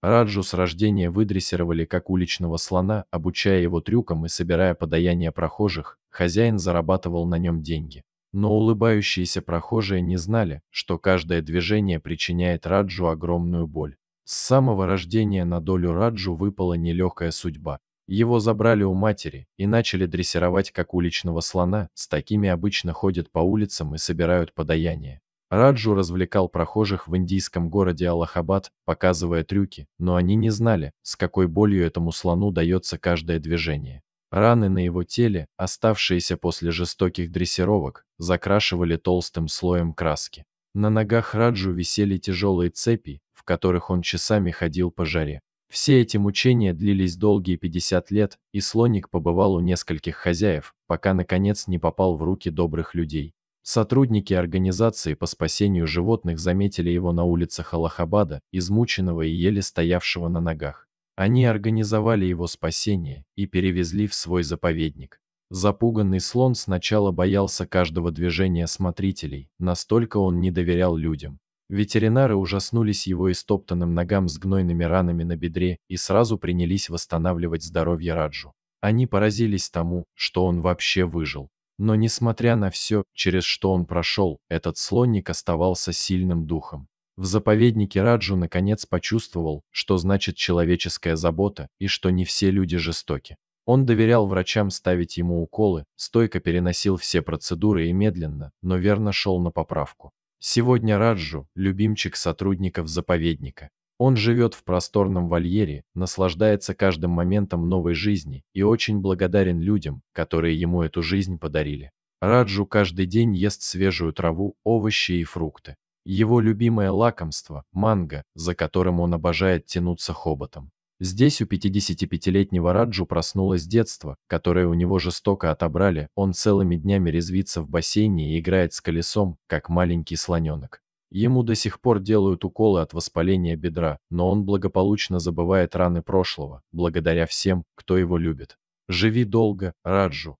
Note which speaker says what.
Speaker 1: Раджу с рождения выдрессировали как уличного слона, обучая его трюкам и собирая подаяние прохожих, хозяин зарабатывал на нем деньги. Но улыбающиеся прохожие не знали, что каждое движение причиняет Раджу огромную боль. С самого рождения на долю Раджу выпала нелегкая судьба. Его забрали у матери и начали дрессировать как уличного слона, с такими обычно ходят по улицам и собирают подаяние. Раджу развлекал прохожих в индийском городе Аллахабад, показывая трюки, но они не знали, с какой болью этому слону дается каждое движение. Раны на его теле, оставшиеся после жестоких дрессировок, закрашивали толстым слоем краски. На ногах Раджу висели тяжелые цепи, в которых он часами ходил по жаре. Все эти мучения длились долгие 50 лет, и слоник побывал у нескольких хозяев, пока наконец не попал в руки добрых людей. Сотрудники организации по спасению животных заметили его на улицах Аллахабада, измученного и еле стоявшего на ногах. Они организовали его спасение и перевезли в свой заповедник. Запуганный слон сначала боялся каждого движения смотрителей, настолько он не доверял людям. Ветеринары ужаснулись его истоптанным ногам с гнойными ранами на бедре и сразу принялись восстанавливать здоровье Раджу. Они поразились тому, что он вообще выжил. Но несмотря на все, через что он прошел, этот слонник оставался сильным духом. В заповеднике Раджу наконец почувствовал, что значит человеческая забота и что не все люди жестоки. Он доверял врачам ставить ему уколы, стойко переносил все процедуры и медленно, но верно шел на поправку. Сегодня Раджу – любимчик сотрудников заповедника. Он живет в просторном вольере, наслаждается каждым моментом новой жизни и очень благодарен людям, которые ему эту жизнь подарили. Раджу каждый день ест свежую траву, овощи и фрукты. Его любимое лакомство – манго, за которым он обожает тянуться хоботом. Здесь у 55-летнего Раджу проснулось детство, которое у него жестоко отобрали, он целыми днями резвится в бассейне и играет с колесом, как маленький слоненок. Ему до сих пор делают уколы от воспаления бедра, но он благополучно забывает раны прошлого, благодаря всем, кто его любит. Живи долго, Раджу.